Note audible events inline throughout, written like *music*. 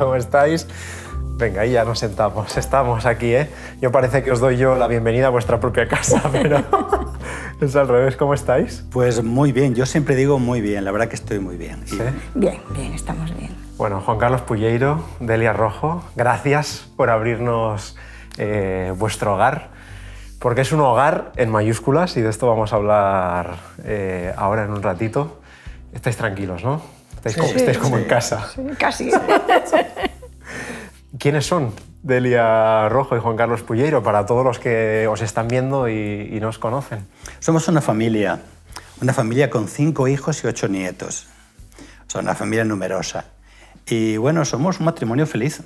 ¿cómo estáis? Venga, ahí ya nos sentamos, estamos aquí, ¿eh? Yo parece que os doy yo la bienvenida a vuestra propia casa, *laughs* pero es al revés, ¿cómo estáis? Pues muy bien, yo siempre digo muy bien, la verdad que estoy muy bien. ¿Sí? Bien, bien, estamos bien. Bueno, Juan Carlos Pulleiro, Delia Rojo, gracias por abrirnos eh, vuestro hogar, porque es un hogar en mayúsculas y de esto vamos a hablar eh, ahora en un ratito. Estáis tranquilos, ¿no? Estáis, como, en casa. casi. *laughs* ¿Quiénes son Delia Rojo y Juan Carlos Puyeiro para todos los que os están viendo y, nos conocen? Somos una familia, una familia con cinco hijos y ocho nietos. O una familia numerosa. Y bueno, somos un matrimonio feliz.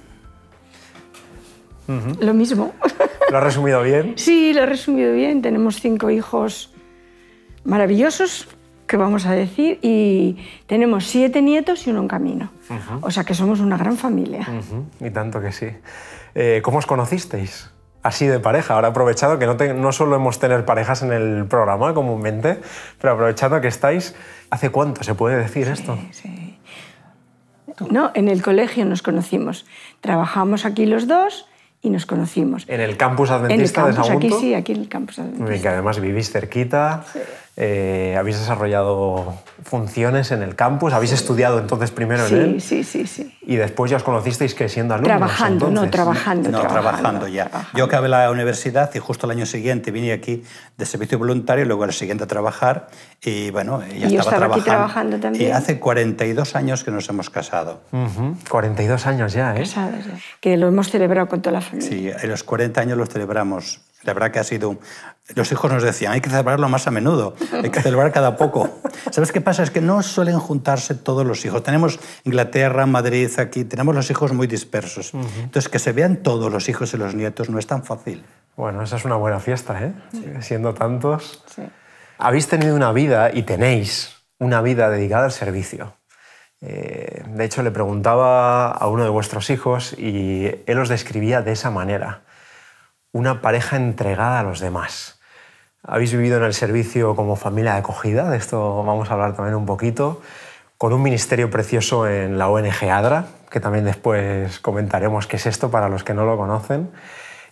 Lo mismo. *laughs* ¿Lo has resumido bien? Sí, lo he resumido bien. Tenemos cinco hijos maravillosos, que vamos a decir? Y tenemos siete nietos y uno en camino. O sea que somos una gran familia. Y tanto que sí. Eh, ¿Cómo os conocisteis? Así de pareja. Ahora aprovechado que no, solo hemos tenido tener parejas en el programa comúnmente, pero aprovechado que estáis, ¿hace cuánto se puede decir esto? Sí. No, en el colegio nos conocimos. Trabajamos aquí los dos y nos conocimos. ¿En el campus adventista de Sagunto? Aquí sí, aquí en el campus adventista. que además vivís cerquita. Sí. Eh, habéis desarrollado funciones en el campus, habéis estudiado entonces primero en él. Sí, sí, sí. Y después ya os conocisteis creciendo siendo alumnos. Trabajando, no, trabajando. No, trabajando, ya. Yo acabé la universidad y justo el año siguiente vine aquí de servicio voluntario, luego el siguiente a trabajar y bueno, ya y estaba, estaba trabajando. Aquí trabajando también. Y hace 42 años que nos hemos casado. 42 años ya, ¿eh? que lo hemos celebrado con toda la familia. Sí, en los 40 años los celebramos. La verdad que ha sido los hijos nos decían, hay que celebrarlo más a menudo, hay que celebrar cada poco. ¿Sabes qué pasa? Es que no suelen juntarse todos los hijos. Tenemos Inglaterra, Madrid, aquí, tenemos los hijos muy dispersos. Entonces, que se vean todos los hijos y los nietos no es tan fácil. Bueno, esa es una buena fiesta, ¿eh? Siendo tantos. Sí. Habéis tenido una vida y tenéis una vida dedicada al servicio. Eh, de hecho, le preguntaba a uno de vuestros hijos y él os describía de esa manera. Una pareja entregada a los demás. Habéis vivido en el servicio como familia de acogida, de esto vamos a hablar también un poquito, con un ministerio precioso en la ONG ADRA, que también después comentaremos qué es esto para los que no lo conocen,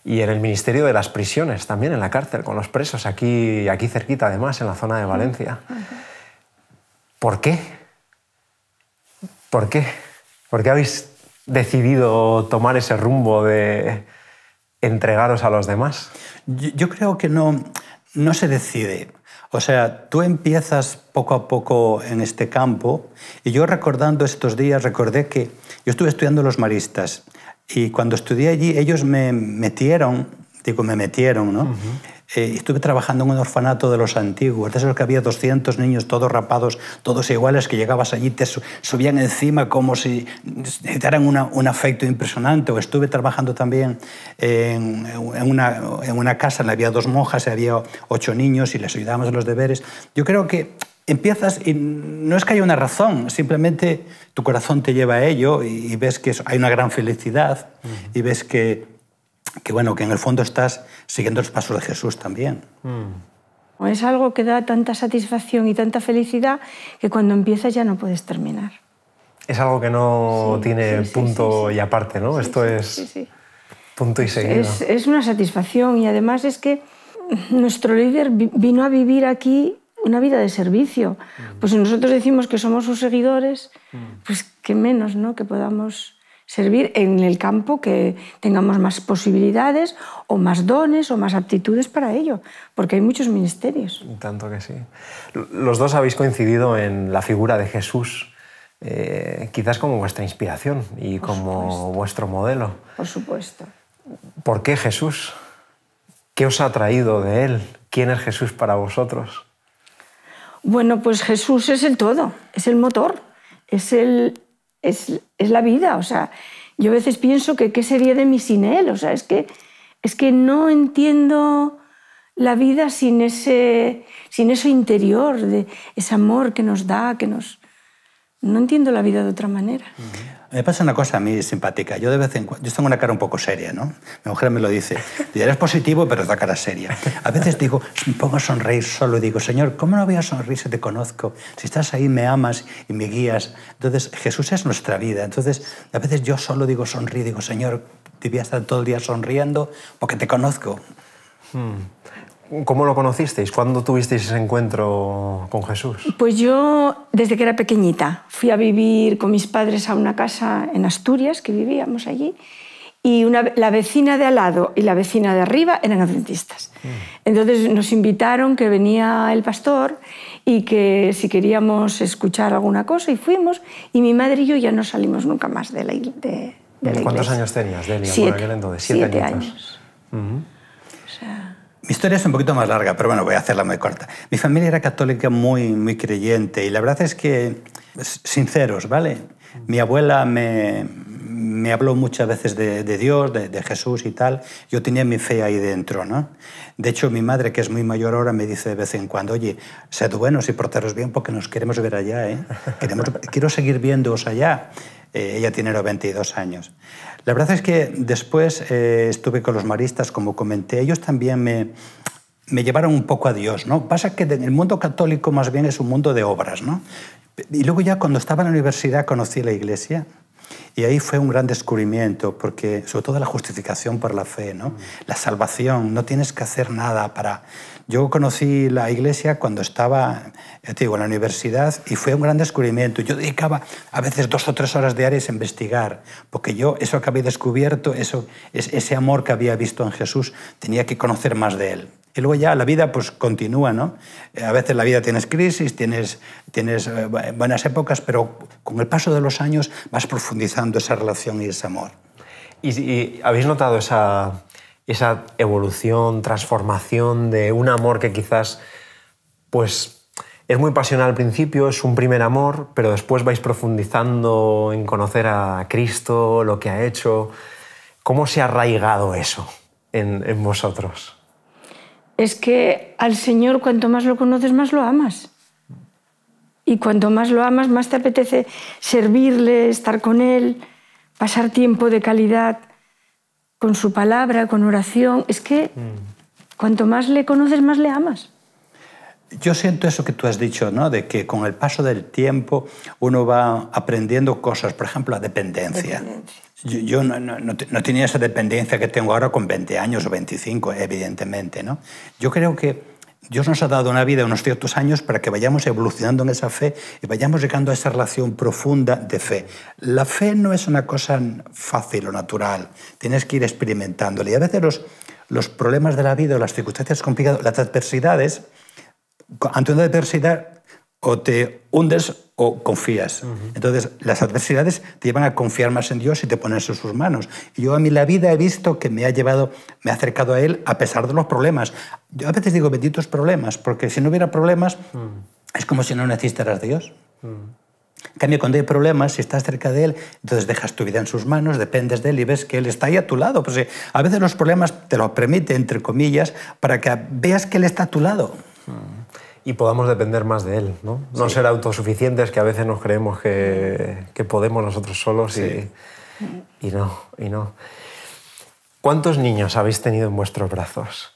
y en el Ministerio de las Prisiones, también en la cárcel, con los presos, aquí, aquí cerquita además, en la zona de Valencia. ¿Por qué? ¿Por qué? ¿Por qué habéis decidido tomar ese rumbo de entregaros a los demás? Yo, creo que no, no se decide. O sea, tú empiezas poco a poco en este campo y yo recordando estos días recordé que yo estuve estudiando los maristas y cuando estudié allí ellos me metieron, digo me metieron, ¿no? Eh, estuve trabajando en un orfanato de los antiguos, de esos que había 200 niños todos rapados, todos iguales, que llegabas allí, te subían encima como si necesitaran dieran un afecto impresionante. O estuve trabajando también en, en, una, en una casa, había dos monjas, y había ocho niños y les ayudábamos los deberes. Yo creo que empiezas y no es que haya una razón, simplemente tu corazón te lleva a ello y, ves que hay una gran felicidad y ves que que bueno, que en el fondo estás siguiendo los pasos de Jesús también. Mm. Es algo que da tanta satisfacción y tanta felicidad que cuando empiezas ya no puedes terminar. Es algo que no tiene punto y aparte, ¿no? Esto es punto y seguido. Es, es una satisfacción y además es que nuestro líder vino a vivir aquí una vida de servicio. Mm. Pues si nosotros decimos que somos sus seguidores, mm. pues qué menos, ¿no? Que podamos servir en el campo que tengamos más posibilidades o más dones o más aptitudes para ello, porque hay muchos ministerios. Tanto que sí. Los dos habéis coincidido en la figura de Jesús, eh, quizás como vuestra inspiración y como vuestro modelo. Por supuesto. ¿Por qué Jesús? ¿Qué os ha traído de él? ¿Quién es Jesús para vosotros? Bueno, pues Jesús es el todo, es el motor, es el, es, la vida. O sea, yo a veces pienso que qué sería de mí sin él. O sea, es que, es que no entiendo la vida sin, ese, sin interior, de ese amor que nos da, que nos... No entiendo la vida de otra manera. Me pasa una cosa a mí simpática. Yo de vez en cuando, yo tengo una cara un poco seria, ¿no? Mi mujer me lo dice. Dice, eres positivo, pero es cara seria. A veces digo, me pongo a sonreír solo y digo, Señor, ¿cómo no voy a sonreír si te conozco? Si estás ahí, me amas y me guías. Entonces, Jesús es nuestra vida. Entonces, a veces yo solo digo, sonríe, digo, Señor, te a estar todo el día sonriendo porque te conozco. Hmm. ¿Cómo lo conocisteis? ¿Cuándo tuvisteis ese encuentro con Jesús? Pues yo, desde que era pequeñita, fui a vivir con mis padres a una casa en Asturias, que vivíamos allí, y una, la vecina de al lado y la vecina de arriba eran adventistas. Mm. Entonces nos invitaron que venía el pastor y que si queríamos escuchar alguna cosa, y fuimos, y mi madre y yo ya no salimos nunca más de la, de, ¿Cuántos iglesia. ¿Cuántos años tenías, Delia, siete, por aquel entonces? Siete, años. o sea... Mi historia es un poquito más larga, pero bueno, voy a hacerla muy corta. Mi familia era católica muy, muy creyente y la verdad es que, sinceros, ¿vale? Mi abuela me, me habló muchas veces de, Dios, de, Jesús y tal. Yo tenía mi fe ahí dentro, ¿no? De hecho, mi madre, que es muy mayor ahora, me dice de vez en cuando, oye, sed buenos y portaros bien porque nos queremos ver allá, ¿eh? quiero seguir viéndoos allá. Eh, ella tiene 22 años. La verdad es que después eh, estuve con los maristas, como comenté, ellos también me, me llevaron un poco a Dios, ¿no? Pasa que el mundo católico más bien es un mundo de obras, Y luego ya cuando estaba en la universidad conocí la iglesia y ahí fue un gran descubrimiento, porque sobre todo la justificación por la fe, ¿no? La salvación, no tienes que hacer nada para... Yo conocí la iglesia cuando estaba ya te digo, en la universidad y fue un gran descubrimiento. Yo dedicaba a veces dos o tres horas diarias a investigar, porque yo eso que había descubierto, eso, ese amor que había visto en Jesús, tenía que conocer más de él. Y luego ya la vida pues continúa, ¿no? Eh, a veces la vida tienes crisis, tienes, tienes eh, buenas épocas, pero con el paso de los años vas profundizando esa relación y ese amor. ¿Y, y habéis notado esa, esa evolución, transformación de un amor que quizás pues es muy pasional al principio, es un primer amor, pero después vais profundizando en conocer a Cristo, lo que ha hecho. ¿Cómo se ha arraigado eso en, vosotros? Es que al Señor cuanto más lo conoces, más lo amas. Y cuanto más lo amas, más te apetece servirle, estar con Él, pasar tiempo de calidad con su palabra, con oración. Es que mm. cuanto más le conoces, más le amas yo siento eso que tú has dicho, ¿no? De que con el paso del tiempo uno va aprendiendo cosas, por ejemplo, la dependencia. Yo, no, tenía esa dependencia que tengo ahora con 20 años o 25, evidentemente, ¿no? Yo creo que Dios nos ha dado una vida, unos ciertos años, para que vayamos evolucionando en esa fe y vayamos llegando a esa relación profunda de fe. La fe no es una cosa fácil o natural, tienes que ir experimentándola. Y a veces los, los problemas de la vida o las circunstancias complicadas, las adversidades, ante una adversidad o te hundes o confías. Entonces, las adversidades te llevan a confiar más en Dios y te pones en sus manos. yo a mí la vida he visto que me ha llevado, me ha acercado a Él a pesar de los problemas. Yo a veces digo benditos problemas, porque si no hubiera problemas, mm. es como si no necesitaras de Dios. Mm. En cambio, cuando hay problemas, si estás cerca de Él, entonces dejas tu vida en sus manos, dependes de Él y ves que Él está ahí a tu lado. Pues, eh, a veces los problemas te los permite, entre comillas, para que veas que Él está a tu lado y podamos depender más de él, ¿no? No ser autosuficientes, que a veces nos creemos que, que podemos nosotros solos y, y, no, y no. ¿Cuántos niños habéis tenido en vuestros brazos?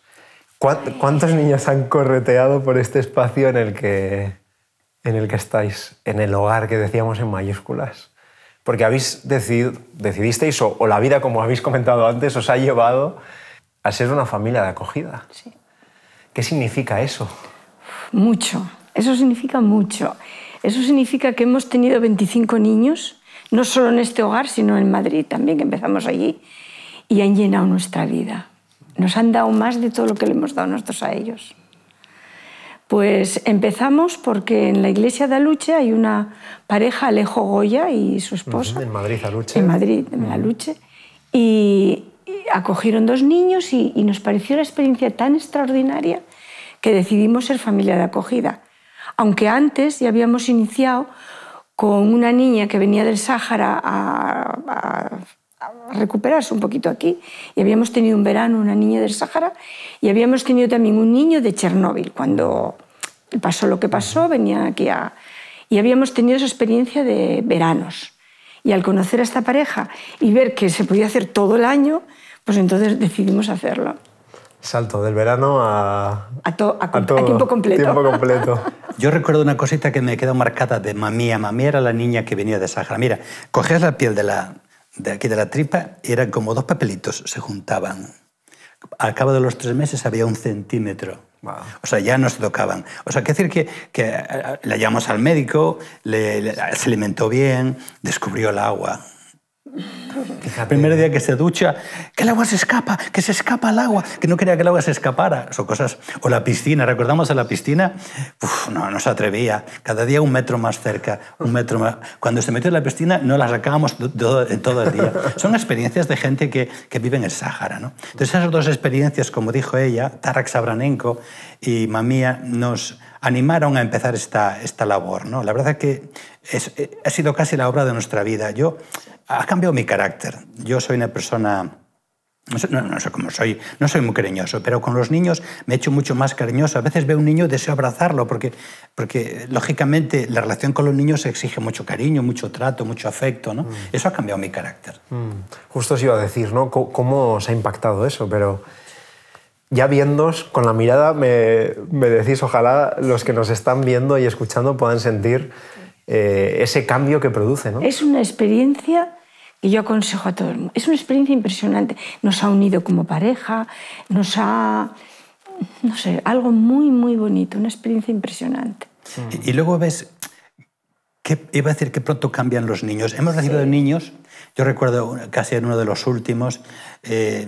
¿Cuántos niños han correteado por este espacio en el que, en el que estáis, en el hogar que decíamos en mayúsculas? Porque habéis decidido, decidisteis, o, o la vida, como habéis comentado antes, os ha llevado a ser una familia de acogida. ¿Qué significa eso? mucho. Eso significa mucho. Eso significa que hemos tenido 25 niños, no solo en este hogar, sino en Madrid también, que empezamos allí, y han llenado nuestra vida. Nos han dado más de todo lo que le hemos dado nosotros a ellos. Pues empezamos porque en la iglesia de Aluche hay una pareja, Alejo Goya y su esposa. en Madrid, Aluche. En Madrid, Aluche. Y, acogieron dos niños y, nos pareció una experiencia tan extraordinaria que decidimos ser familia de acogida. Aunque antes ya habíamos iniciado con una niña que venía del Sáhara a, recuperarse un poquito aquí, y habíamos tenido un verano una niña del Sáhara, y habíamos tenido también un niño de Chernóbil, cuando pasó lo que pasó, venía aquí a... Y habíamos tenido esa experiencia de veranos. Y al conocer a esta pareja y ver que se podía hacer todo el año, pues entonces decidimos hacerlo. Salto del verano a... A, tiempo completo. Tiempo completo. *laughs* Yo recuerdo una cosita que me quedó marcada de mamía. Mamía era la niña que venía de Sahara. Mira, cogías la piel de, la, de aquí de la tripa y eran como dos papelitos, se juntaban. Al cabo de los tres meses había un centímetro. O sea, ya no se tocaban. O sea, que decir que, la eh, le llamamos al médico, le, se alimentó bien, descubrió el agua. El primer día que se ducha, que el agua se escapa, que se escapa el agua, que no quería que el agua se escapara. Son cosas. O la piscina, recordamos a la piscina, no, no se atrevía. Cada día un metro más cerca, un metro más. Cuando se metió en la piscina, no la sacábamos todo, el día. Son experiencias de gente que, que vive en el Sáhara. ¿no? Entonces, esas dos experiencias, como dijo ella, Tarak Sabranenko y Mamía, nos animaron a empezar esta, esta labor. ¿no? La verdad es que es, ha sido casi la obra de nuestra vida. Yo, ha cambiado mi carácter. Yo soy una persona... No, no, soy soy, no soy muy cariñoso, pero con los niños me he hecho mucho más cariñoso. A veces veo a un niño y deseo abrazarlo, porque, porque lógicamente la relación con los niños exige mucho cariño, mucho trato, mucho afecto. ¿no? Mm. Eso ha cambiado mi carácter. Mm. Justo os iba a decir, ¿no? ¿Cómo os ha impactado eso? Pero ya viéndos con la mirada, me, decís, ojalá los que nos están viendo y escuchando puedan sentir eh, ese cambio que produce. Es una experiencia que yo aconsejo a todo mundo. Es una experiencia impresionante. Nos ha unido como pareja, nos ha, no sé, algo muy, muy bonito, una experiencia impresionante. y luego ves iba a decir que pronto cambian los niños. Hemos recibido niños, yo recuerdo casi en uno de los últimos, eh,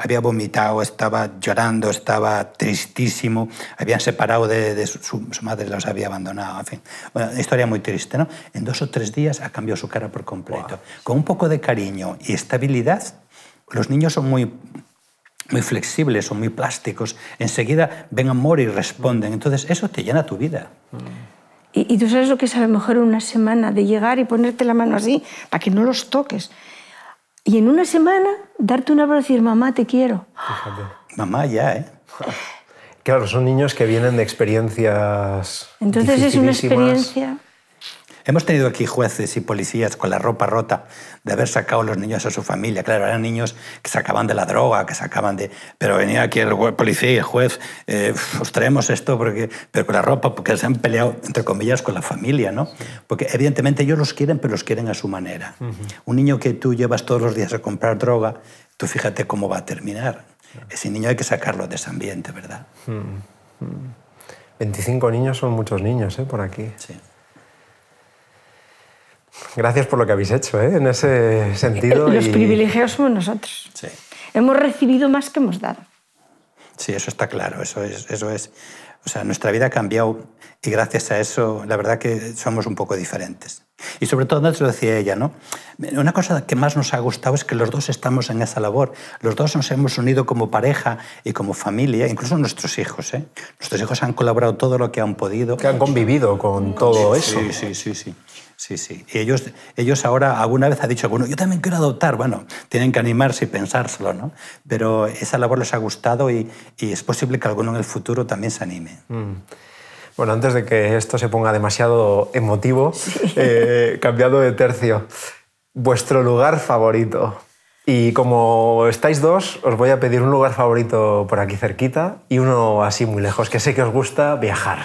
había vomitado, estaba llorando, estaba tristísimo, habían separado de, su, madre, los había abandonado, en fin. Bueno, historia muy triste, ¿no? En dos o tres días ha cambiado su cara por completo. Con un poco de cariño y estabilidad, los niños son muy muy flexibles, son muy plásticos, enseguida ven amor y responden. Entonces, eso te llena tu vida. Mm. Y, tú sabes lo que sabe a lo mejor una semana de llegar y ponerte la mano así para que no los toques. Y en una semana darte una abrazo y decir, mamá, te quiero. Mamá, ya, ¿eh? Claro, son niños que vienen de experiencias. Entonces es una experiencia Hemos tenido aquí jueces y policías con la ropa rota de haber sacado a los niños a su familia. Claro, eran niños que sacaban de la droga, que sacaban de... Pero venía aquí el policía y el juez, eh, os traemos esto porque... pero con la ropa, porque se han peleado, entre comillas, con la familia, ¿no? Porque evidentemente ellos los quieren, pero los quieren a su manera. Un niño que tú llevas todos los días a comprar droga, tú fíjate cómo va a terminar. Ese niño hay que sacarlo de ese ambiente, ¿verdad? 25 niños son muchos niños, ¿eh? Por aquí. Sí. Gracias por lo que habéis hecho ¿eh? en ese sentido. Los privilegios privilegiados somos nosotros. Sí. Hemos recibido más que hemos dado. Sí, eso está claro, eso es, eso es. O sea, nuestra vida ha cambiado y gracias a eso, la verdad que somos un poco diferentes. Y sobre todo, antes lo decía ella, ¿no? Una cosa que más nos ha gustado es que los dos estamos en esa labor. Los dos nos hemos unido como pareja y como familia, incluso nuestros hijos, ¿eh? Nuestros hijos han colaborado todo lo que han podido. Que han convivido con todo eso. Sí, sí, sí, sí. Sí, sí. Y ellos, ellos ahora alguna vez ha dicho, bueno, yo también quiero adoptar. Bueno, tienen que animarse y pensárselo, ¿no? Pero esa labor les ha gustado y, es posible que alguno en el futuro también se anime. Mm. Bueno, antes de que esto se ponga demasiado emotivo, sí. *laughs* Eh, cambiado de tercio, vuestro lugar favorito. Y como estáis dos, os voy a pedir un lugar favorito por aquí cerquita y uno así muy lejos, que sé que os gusta viajar.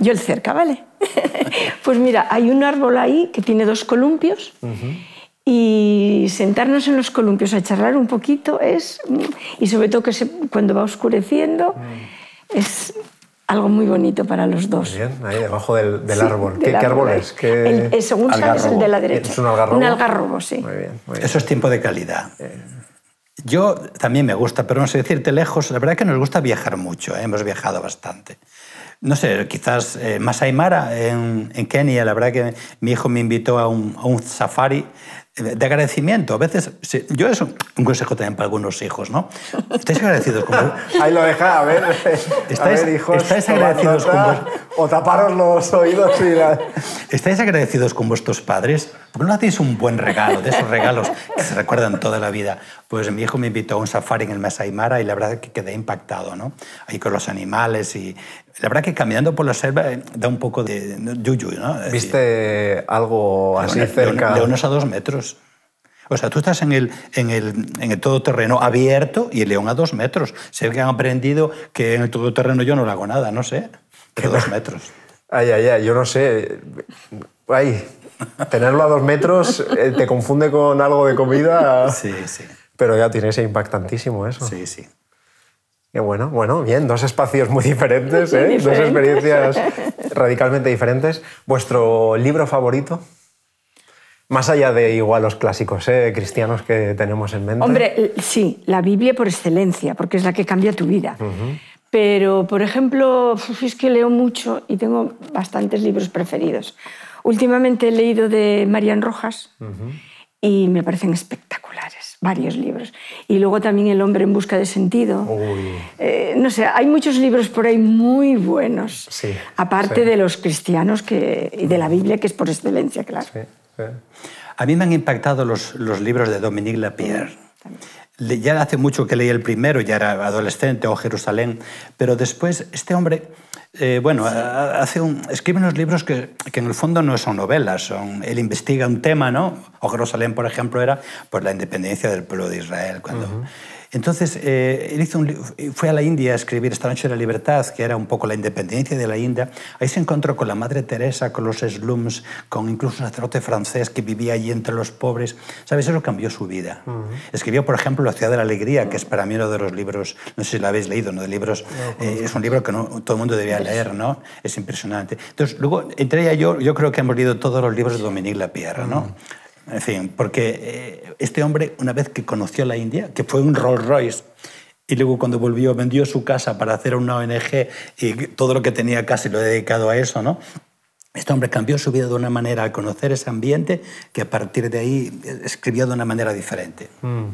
Yo el cerca, ¿vale? *laughs* pues mira, hay un árbol ahí que tiene dos columpios. Y sentarnos en los columpios a charlar un poquito es, y sobre todo que cuando va oscureciendo, mm. es algo muy bonito para los dos. Bien, ahí debajo del, árbol. ¿Qué, árbol. es? El, según sabes, el de la derecha. ¿Es un algarrobo? Un algarrobo, sí. Muy bien, muy bien. Eso es tiempo de calidad. Yo también me gusta, pero no sé decirte lejos, la verdad es que nos gusta viajar mucho, ¿eh? hemos viajado bastante no sé, quizás eh, Masai Mara en, Kenia. La verdad que mi hijo me invitó a un, safari eh, de agradecimiento. A veces, yo es un, consejo también para algunos hijos, ¿no? Estáis agradecidos con *laughs* Ahí lo deja, a ver. *laughs* Estáis, estáis agradecidos con O taparos los oídos y *laughs* ¿Estáis agradecidos con vuestros padres? ¿Por qué no hacéis un buen regalo, de esos regalos que se recuerdan toda la vida? Pues mi hijo me invitó a un safari en el Masai Mara y la verdad que quedé impactado, ¿no? Ahí con los animales y la verdad que caminando por la selva eh, da un poco de yuyu, ¿no? ¿Viste algo así cerca? De, unos a dos metros. O sea, tú estás en el, en el, en todoterreno abierto y el león a dos metros. Sé que han aprendido que en el todoterreno yo no le hago nada, no sé. Que dos metros. Ay, ay, ay, yo no sé. Ay, tenerlo a dos metros eh, te confunde con algo de comida. Sí, sí. Pero ya tiene ese impactantísimo eso. Sí, sí. Qué bueno, bueno, bien, dos espacios muy diferentes, ¿eh? dos experiencias *laughs* radicalmente diferentes. ¿Vuestro libro favorito? Más allá de igual los clásicos ¿eh? cristianos que tenemos en mente. Hombre, sí, la Biblia por excelencia, porque es la que cambia tu vida. Pero, por ejemplo, es que leo mucho y tengo bastantes libros preferidos. Últimamente he leído de Marian Rojas y me parecen espectaculares varios libros. Y luego también El hombre en busca de sentido. Eh, no sé, hay muchos libros por ahí muy buenos, sí, aparte de los cristianos que, y de la Biblia, que es por excelencia, claro. a mí me han impactado los, los libros de Dominique Lapierre ya hace mucho que leí el primero, ya era adolescente, o Jerusalén, pero después este hombre, eh, bueno, hace un, escribe unos libros que, que, en el fondo no son novelas, son, él investiga un tema, ¿no? O Jerusalén, por ejemplo, era pues, la independencia del pueblo de Israel, cuando... Entonces, eh, él fue a la India a escribir Esta noche de la libertad, que era un poco la independencia de la India. Ahí se encontró con la Madre Teresa, con los slums, con incluso un sacerdote francés que vivía allí entre los pobres. ¿Sabes? Eso cambió su vida. Escribió, por ejemplo, La ciudad de la alegría, que es para mí uno de los libros, no sé si lo habéis leído, ¿no? De libros, eh, es un libro que todo el mundo debía leer, ¿no? Es impresionante. Entonces, luego, entre ella yo, yo creo que hemos leído todos los libros de Dominique Lapierre, ¿no? En fin, porque eh, este hombre, una vez que conoció la India, que fue un Rolls Royce, y luego cuando volvió vendió su casa para hacer una ONG y todo lo que tenía casi lo dedicado a eso, ¿no? Este hombre cambió su vida de una manera al conocer ese ambiente que a partir de ahí eh, escribió de una manera diferente. Mm.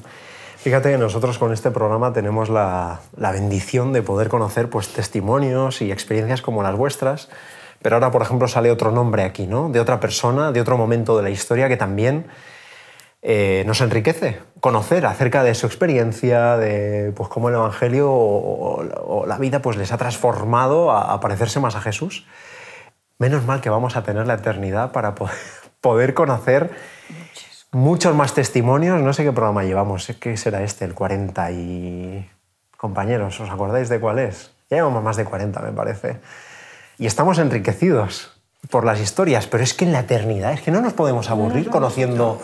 Fíjate que nosotros con este programa tenemos la, la bendición de poder conocer pues, testimonios y experiencias como las vuestras pero ahora, por ejemplo, sale otro nombre aquí, ¿no? De otra persona, de otro momento de la historia que también eh, nos enriquece conocer acerca de su experiencia, de pues, cómo el Evangelio o, la vida pues, les ha transformado a, parecerse más a Jesús. Menos mal que vamos a tener la eternidad para *laughs* poder, conocer muchos. más testimonios. No sé qué programa llevamos, eh, ¿qué será este? El 40 y... Compañeros, ¿os acordáis de cuál es? Ya llevamos más de 40, me parece y estamos enriquecidos por las historias, pero es que en la eternidad, es que no nos podemos aburrir conociendo...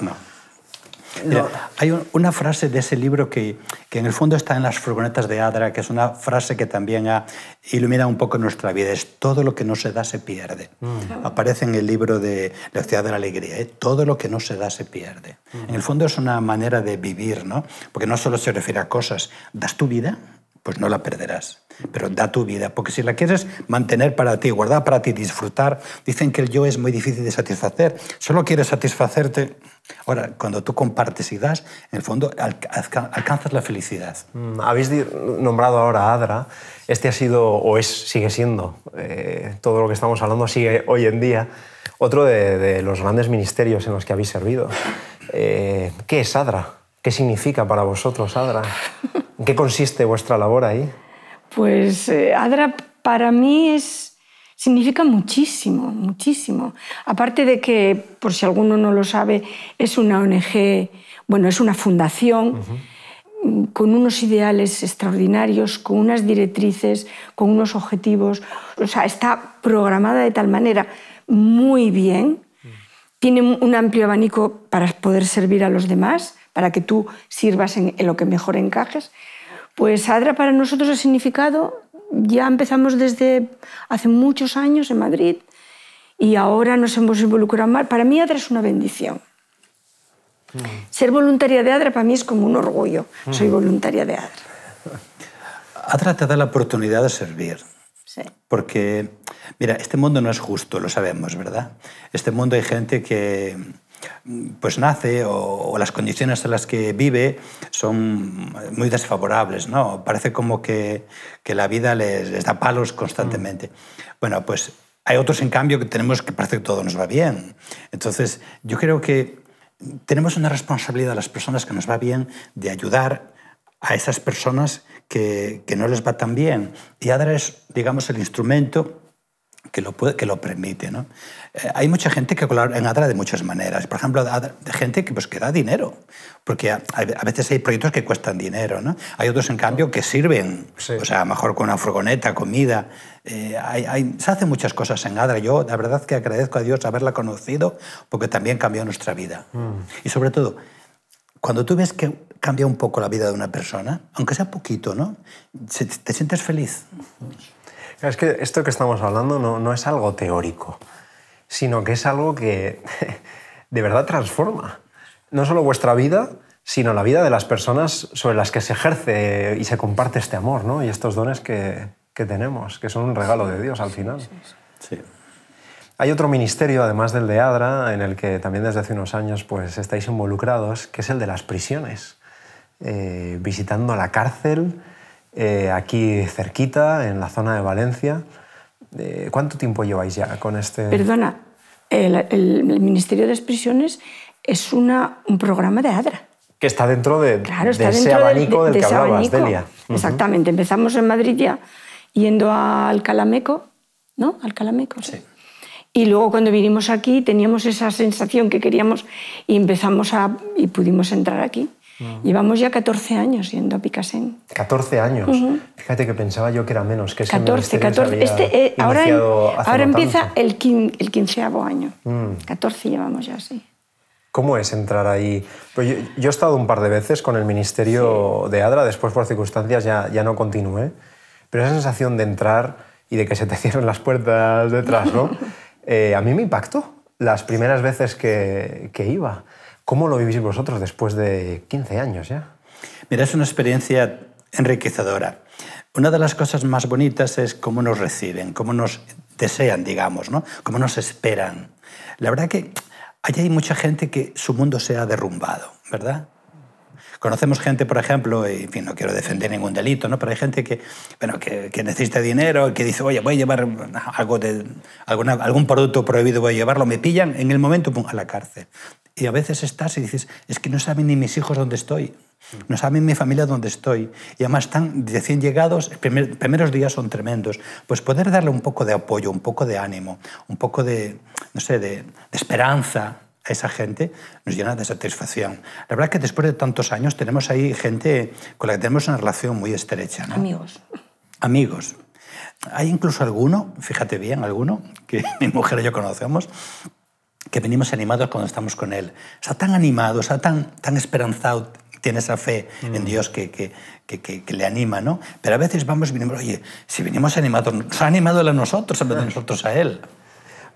No, hay una frase de ese libro que, que, en el fondo está en las furgonetas de Adra, que es una frase que también ha, ilumina un poco nuestra vida. Es todo lo que no se da se pierde. Mm. Aparece en el libro de La ciudad de la alegría. ¿eh? Todo lo que no se da se pierde. Mm. En el fondo es una manera de vivir, ¿no? Porque no solo se refiere a cosas. Das tu vida, pues no la perderás pero da tu vida, porque si la quieres mantener para ti, guardar para ti, disfrutar, dicen que el yo es muy difícil de satisfacer, solo quieres satisfacerte. Ahora, cuando tú compartes y das, en el fondo alcanzas la felicidad. Mm, habéis nombrado ahora a Adra, este ha sido, o es, sigue siendo, eh, todo lo que estamos hablando sigue hoy en día, otro de, los grandes ministerios en los que habéis servido. Eh, ¿Qué es Adra? ¿Qué significa para vosotros Adra? ¿En qué consiste vuestra labor ahí? Pues eh, Adra para mí significa muchísimo, muchísimo. Aparte de que, por si alguno no lo sabe, es una ONG, bueno, es una fundación. con unos ideales extraordinarios, con unas directrices, con unos objetivos. O sea, está programada de tal manera muy bien, mm. tiene un amplio abanico para poder servir a los demás, para que tú sirvas en, lo que mejor encajes, pues ADRA para nosotros ha significado, ya empezamos desde hace muchos años en Madrid y ahora nos hemos involucrado más. Para mí ADRA es una bendición. Mm. Ser voluntaria de ADRA para mí es como un orgullo. Mm. Soy voluntaria de ADRA. ADRA te da la oportunidad de servir. Sí. Porque, mira, este mundo no es justo, lo sabemos, ¿verdad? Este mundo hay gente que, pues nace o, las condiciones en las que vive son muy desfavorables, ¿no? Parece como que, la vida les, da palos constantemente. Mm. Bueno, pues hay otros, en cambio, que tenemos que parece que todo nos va bien. Entonces, yo creo que tenemos una responsabilidad a las personas que nos va bien de ayudar a esas personas que, no les va tan bien y Adres es, digamos, el instrumento que lo, que lo permite. ¿no? Eh, hay mucha gente que colabora en ADRA de muchas maneras. Por ejemplo, gente que, pues, que da dinero, porque a, veces hay proyectos que cuestan dinero. ¿no? Hay otros, en cambio, que sirven, o sea, mejor con una furgoneta, comida. Eh, se hacen muchas cosas en ADRA. Yo, la verdad, que agradezco a Dios haberla conocido, porque también cambió nuestra vida. Mm. Y sobre todo, cuando tú ves que cambia un poco la vida de una persona, aunque sea poquito, ¿no? Te, sientes feliz. Sí. Es que esto que estamos hablando no, es algo teórico, sino que es algo que *laughs* de verdad transforma no solo vuestra vida, sino la vida de las personas sobre las que se ejerce y se comparte este amor ¿no? y estos dones que, tenemos, que son un regalo de Dios al final. Hay otro ministerio, además del de Adra, en el que también desde hace unos años pues, estáis involucrados, que es el de las prisiones, eh, visitando la cárcel eh, aquí cerquita, en la zona de Valencia. Eh, ¿Cuánto tiempo lleváis ya con este...? Perdona, el, Ministerio de expresiones Prisiones es una, un programa de ADRA. Que está dentro de, ese abanico de, del que hablabas, Delia. Exactamente. Empezamos en Madrid ya, yendo al Calameco, ¿no? Al Calameco, sí. Y luego cuando vinimos aquí teníamos esa sensación que queríamos y empezamos a, y pudimos entrar aquí. Llevamos ya 14 años yendo a Picasen. 14 años. Fíjate que pensaba yo que era menos, que 14, 14. Este, eh, ahora ahora empieza el, quinceavo año. 14 mm. llevamos ya, así ¿Cómo es entrar ahí? Pues yo, he estado un par de veces con el Ministerio de Adra, después por circunstancias ya, ya no continué, pero esa sensación de entrar y de que se te *laughs* cierran las puertas detrás, ¿no? *laughs* Eh, a mí me impactó las primeras veces que, que iba. ¿Cómo lo vivís vosotros después de 15 años ya? Mira, es una experiencia enriquecedora. Una de las cosas más bonitas es cómo nos reciben, cómo nos desean, digamos, ¿no? cómo nos esperan. La verdad que allí hay mucha gente que su mundo se ha derrumbado, ¿verdad? Conocemos gente, por ejemplo, y, no quiero defender ningún delito, ¿no? pero hay gente que, bueno, que, necesita dinero, que dice, oye, voy a llevar algo de, algún producto prohibido, voy a llevarlo, me pillan, en el momento, pum, a la cárcel. Y a veces estás y dices, es que no saben ni mis hijos dónde estoy, no saben mi familia dónde estoy. Y además están recién llegados, los primeros días son tremendos. Pues poder darle un poco de apoyo, un poco de ánimo, un poco de, no sé, de, esperanza a esa gente nos llena de satisfacción. La verdad es que después de tantos años tenemos ahí gente con la que tenemos una relación muy estrecha. Amigos. Amigos. Hay incluso alguno, fíjate bien, alguno, que *laughs* mi mujer y yo conocemos, que venimos animados cuando estamos con Él. O sea, tan animado, está tan, tan esperanzado, tiene esa fe en mm. Dios que, le anima, ¿no? Pero a veces vamos y venimos, oye, si venimos animados, nos ha animado Él a nosotros en vez de nosotros a Él.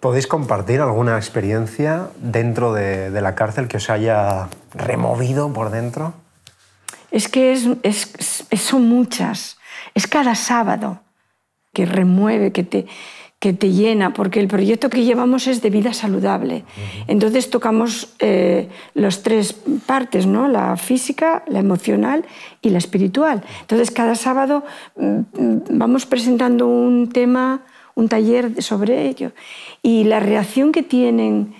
¿Podéis compartir alguna experiencia dentro de, la cárcel que os haya removido por dentro? Es que es, son muchas. Es cada sábado que remueve, que te, que te llena, porque el proyecto que llevamos es de vida saludable. Entonces tocamos eh, las tres partes, ¿no? la física, la emocional y la espiritual. Entonces cada sábado mm, mm, vamos presentando un tema, un taller sobre ello. Y la reacción que tienen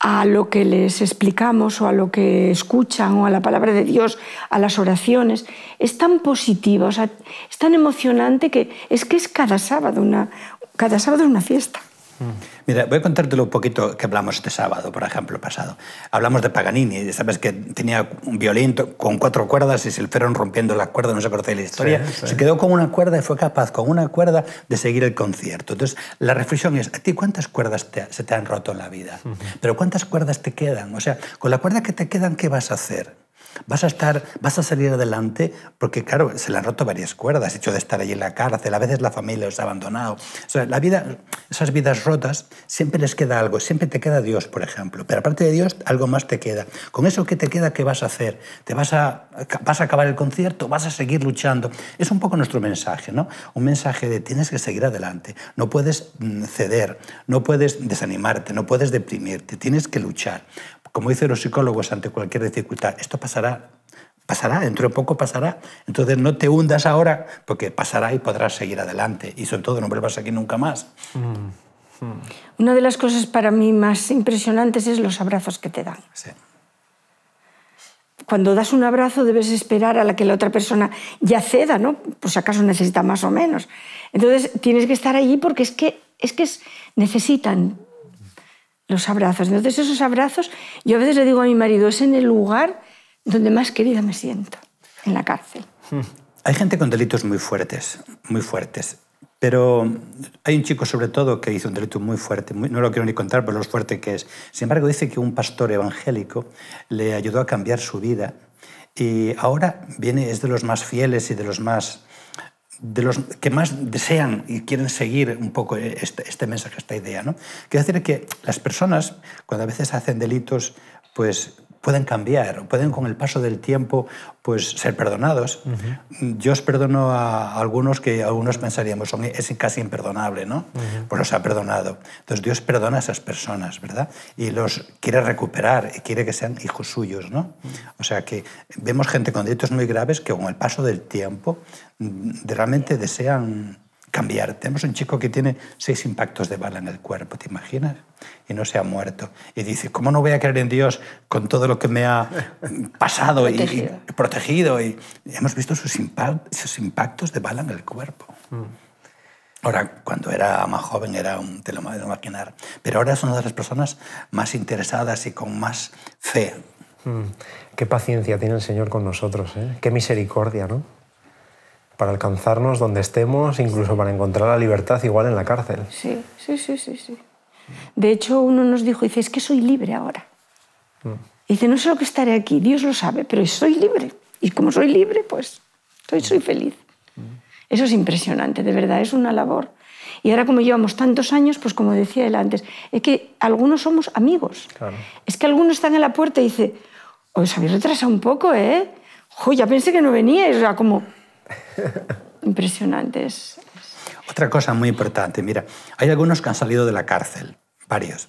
a lo que les explicamos o a lo que escuchan o a la palabra de Dios, a las oraciones, es tan positiva, es tan emocionante que es que es cada sábado una, cada sábado es una fiesta. Mm. Mira, voy a contártelo un poquito que hablamos este sábado, por ejemplo, pasado. Hablamos de Paganini, sabes que tenía un violín con cuatro cuerdas y se le fueron rompiendo las cuerdas, no se conoce la historia. Se quedó con una cuerda y fue capaz con una cuerda de seguir el concierto. Entonces, la reflexión es, ¿a ti cuántas cuerdas se te han roto en la vida? Pero ¿cuántas cuerdas te quedan? O sea, con la cuerda que te quedan, ¿qué vas a hacer? vas a estar, vas a salir adelante, porque claro, se le han roto varias cuerdas, hecho de estar allí en la cárcel, a veces la familia os ha abandonado. la vida, esas vidas rotas, siempre les queda algo, siempre te queda Dios, por ejemplo, pero aparte de Dios, algo más te queda. Con eso que te queda, ¿qué vas a hacer? ¿Te vas a, vas a acabar el concierto? ¿Vas a seguir luchando? Es un poco nuestro mensaje, ¿no? Un mensaje de tienes que seguir adelante, no puedes mm, ceder, no puedes desanimarte, no puedes deprimirte, tienes que luchar como dicen los psicólogos ante cualquier dificultad, esto pasará, pasará, dentro de poco pasará. Entonces no te hundas ahora porque pasará y podrás seguir adelante y sobre todo no vuelvas aquí nunca más. Mm. Una de las cosas para mí más impresionantes es los abrazos que te dan. Sí. Cuando das un abrazo debes esperar a la que la otra persona ya ceda, ¿no? Por si acaso necesita más o menos. Entonces tienes que estar allí porque es que, es que necesitan los abrazos. Entonces esos abrazos, yo a veces le digo a mi marido, es en el lugar donde más querida me siento, en la cárcel. Hmm. Hay gente con delitos muy fuertes, muy fuertes. Pero hay un chico sobre todo que hizo un delito muy fuerte, no lo quiero ni contar por lo fuerte que es. Sin embargo, dice que un pastor evangélico le ayudó a cambiar su vida y ahora viene, es de los más fieles y de los más de los que más desean y quieren seguir un poco este, este, mensaje, esta idea. ¿no? Quiero decir que las personas, cuando a veces hacen delitos, pues pueden cambiar, pueden con el paso del tiempo pues, ser perdonados. Dios -huh. Yo os perdono a algunos que algunos pensaríamos son, es casi imperdonable, ¿no? Pues los ha perdonado. Entonces Dios perdona a esas personas, ¿verdad? Y los quiere recuperar y quiere que sean hijos suyos, ¿no? O sea que vemos gente con delitos muy graves que con el paso del tiempo mm, realmente desean cambiar. Tenemos un chico que tiene seis impactos de bala en el cuerpo, ¿te imaginas? Y no se ha muerto. Y dice, ¿cómo no voy a creer en Dios con todo lo que me ha mm, *laughs* pasado Y, protegido? Y hemos visto sus, sus, impactos de bala en el cuerpo. Mm. Ahora, cuando era más joven era un te lo imaginar. pero ahora es una de las personas más interesadas y con más fe. Mm. Qué paciencia tiene el Señor con nosotros, ¿eh? qué misericordia, ¿no? para alcanzarnos donde estemos, incluso para encontrar la libertad igual en la cárcel. Sí, sí, sí, sí. De hecho, uno nos dijo, dice, es que soy libre ahora. Mm. Dice, no sé lo que estaré aquí, Dios lo sabe, pero soy libre. Y como soy libre, pues soy, soy mm. feliz. Mm. Eso es impresionante, de verdad, es una labor. Y ahora como llevamos tantos años, pues como decía él antes, es que algunos somos amigos. Es que algunos están en la puerta y dice, os habéis retrasado un poco, ¿eh? Jo, ya pensé que no venía. o sea, como *laughs* impresionantes. Otra cosa muy importante, mira, hay algunos que han salido de la cárcel, varios.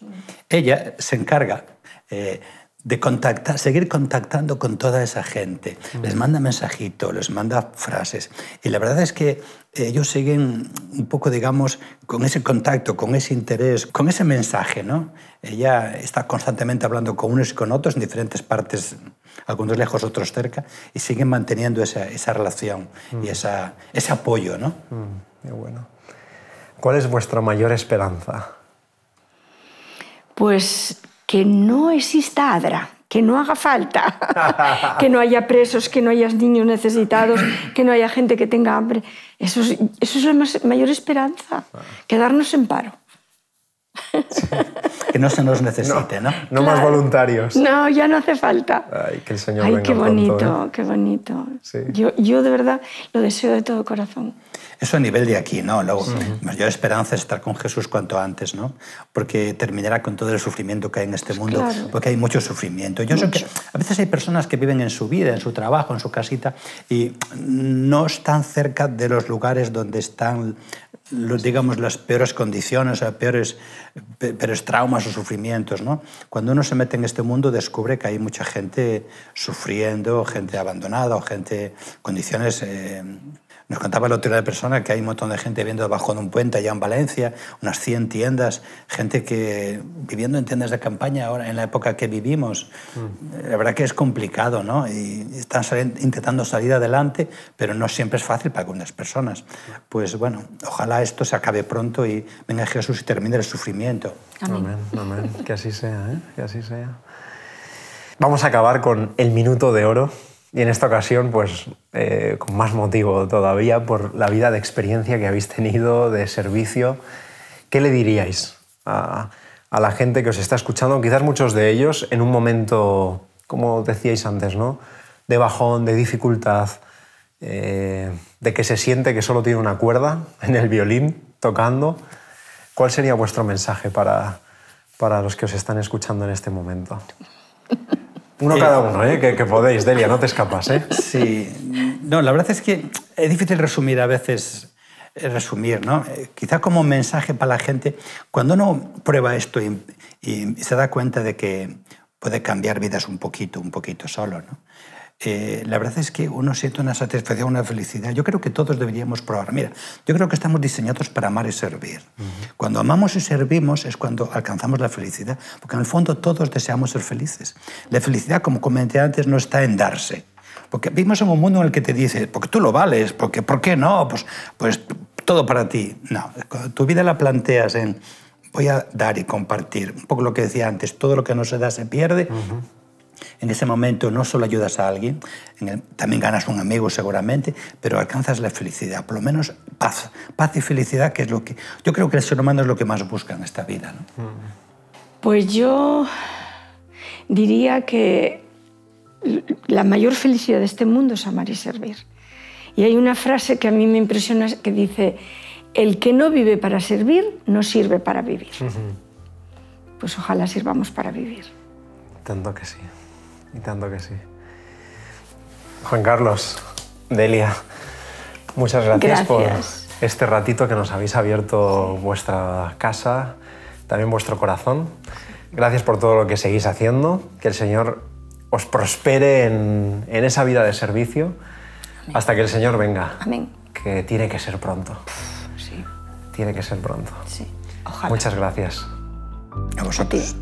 Ella se encarga eh, de contactar, seguir contactando con toda esa gente. Les mm. manda mensajitos, les manda frases. Y la verdad es que ellos siguen un poco, digamos, con ese contacto, con ese interés, con ese mensaje, ¿no? Ella está constantemente hablando con unos y con otros en diferentes partes algunos lejos, otros cerca, y siguen manteniendo esa, esa relación y mm. esa, ese apoyo. ¿no? Mm, bueno. ¿Cuál es vuestra mayor esperanza? Pues que no exista ADRA, que no haga falta, *laughs* que no haya presos, que no haya niños necesitados, que no haya gente que tenga hambre. Eso es, eso es la mayor esperanza, ah. quedarnos en paro. *laughs* Que no se nos necesite, ¿no? No, más voluntarios. No, ya no hace falta. Ay, que el Señor Ay, ¿eh? qué bonito, qué bonito. Yo, yo de verdad lo deseo de todo corazón. Eso a nivel de aquí, ¿no? Luego, mayor esperanza es estar con Jesús cuanto antes, ¿no? Porque terminará con todo el sufrimiento que hay en este pues mundo, porque hay mucho sufrimiento. Yo sé que a veces hay personas que viven en su vida, en su trabajo, en su casita, y no están cerca de los lugares donde están digamos, las peores condiciones, o peores, peores traumas o sufrimientos. ¿no? Cuando uno se mete en este mundo descubre que hay mucha gente sufriendo, gente abandonada o gente condiciones eh, nos contaba la otra persona que hay un montón de gente viviendo debajo de un puente allá en Valencia, unas 100 tiendas, gente que viviendo en tiendas de campaña ahora en la época que vivimos. Mm. La verdad que es complicado, ¿no? Y están intentando salir adelante, pero no siempre es fácil para algunas personas. Pues bueno, ojalá esto se acabe pronto y venga Jesús y termine el sufrimiento. amén. amén. Que así sea, ¿eh? Que así sea. Vamos a acabar con el minuto de oro y en esta ocasión, pues eh, con más motivo todavía por la vida de experiencia que habéis tenido, de servicio, ¿qué le diríais a, la gente que os está escuchando? Quizás muchos de ellos en un momento, como decíais antes, ¿no? De bajón, de dificultad, eh, de que se siente que solo tiene una cuerda en el violín tocando. ¿Cuál sería vuestro mensaje para, para los que os están escuchando en este momento? *laughs* Uno eh, cada uno, ¿eh? que, podéis, Delia, no te escapas. ¿eh? Sí, no, la verdad es que es difícil resumir a veces, eh, resumir, ¿no? Eh, quizá como mensaje para la gente, cuando uno prueba esto y se da cuenta de que puede cambiar vidas un poquito, un poquito solo, ¿no? Eh, la verdad es que uno siente una satisfacción, una felicidad. Yo creo que todos deberíamos probar. Mira, yo creo que estamos diseñados para amar y servir. Cuando amamos y servimos es cuando alcanzamos la felicidad, porque en el fondo todos deseamos ser felices. La felicidad, como comenté antes, no está en darse. Porque vivimos en un mundo en el que te dices, porque tú lo vales, porque ¿por qué no? Pues, pues todo para ti. No, tu vida la planteas en voy a dar y compartir. Un poco lo que decía antes, todo lo que no se da se pierde. En ese momento no solo ayudas a alguien, también ganas un amigo seguramente, pero alcanzas la felicidad, por lo menos paz. Paz y felicidad, que es lo que yo creo que el ser humano es lo que más busca en esta vida. Pues yo diría que la mayor felicidad de este mundo es amar y servir. Y hay una frase que a mí me impresiona que dice, el que no vive para servir, no sirve para vivir. Pues ojalá sirvamos para vivir. Tanto que sí. Y tanto que sí. Juan Carlos, Delia, muchas gracias, por este ratito que nos habéis abierto vuestra casa, también vuestro corazón. Gracias por todo lo que seguís haciendo. Que el Señor os prospere en, en esa vida de servicio hasta que el Señor venga. Que tiene que ser pronto. Sí. Tiene que ser pronto. Sí. Muchas gracias. A vosotros.